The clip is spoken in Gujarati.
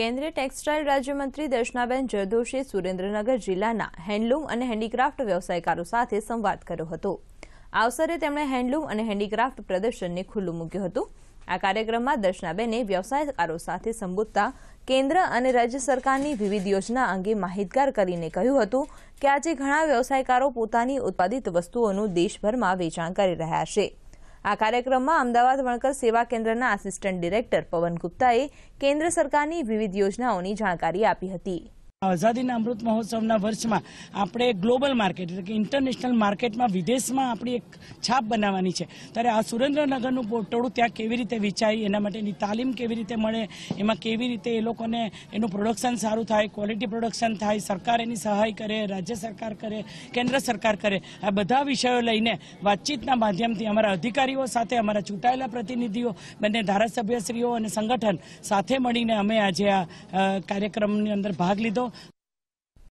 કેન્દ્રીય ટેક્સટાઇલ રાજ્યમંત્રી દર્શનાબેન જરદોશીએ સુરેન્દ્રનગર જિલ્લાના હેન્ડલૂમ અને હેન્ડીક્રાફ્ટ વ્યવસાયકારો સાથે સંવાદ કર્યો હતો આ અવસરે તેમણે હેન્ડલૂમ અને હેન્ડીક્રાફ્ટ પ્રદર્શનને ખુલ્લું મૂક્યું હતું આ કાર્યક્રમમાં દર્શનાબેને વ્યવસાયકારો સાથે સંબોધતા કેન્દ્ર અને રાજ્ય સરકારની વિવિધ યોજના અંગે માહિતગાર કરીને કહ્યું હતું કે આજે ઘણા વ્યવસાયકારો પોતાની ઉત્પાદિત વસ્તુઓનું દેશભરમાં વેચાણ કરી રહ્યા છે આ કાર્યક્રમમાં અમદાવાદ વણકર સેવા કેન્દ્રના આસિસ્ટન્ટ ડિરેક્ટર પવન ગુપ્તાએ કેન્દ્ર સરકારની વિવિધ યોજનાઓની જાણકારી આપી હતી આઝાદીના અમૃત મહોત્સવના વર્ષમાં આપણે ગ્લોબલ માર્કેટ એટલે કે ઇન્ટરનેશનલ માર્કેટમાં વિદેશમાં આપણી એક છાપ બનાવવાની છે ત્યારે આ સુરેન્દ્રનગરનું પોટોળું ત્યાં કેવી રીતે વિચારી એના માટેની તાલીમ કેવી રીતે મળે એમાં કેવી રીતે એ લોકોને એનું પ્રોડક્શન સારું થાય ક્વોલિટી પ્રોડક્શન થાય સરકાર એની સહાય કરે રાજ્ય સરકાર કરે કેન્દ્ર સરકાર કરે આ બધા વિષયો લઈને વાતચીતના માધ્યમથી અમારા અધિકારીઓ સાથે અમારા ચૂંટાયેલા પ્રતિનિધિઓ બંને ધારાસભ્યશ્રીઓ અને સંગઠન સાથે મળીને અમે આજે આ કાર્યક્રમની અંદર ભાગ લીધો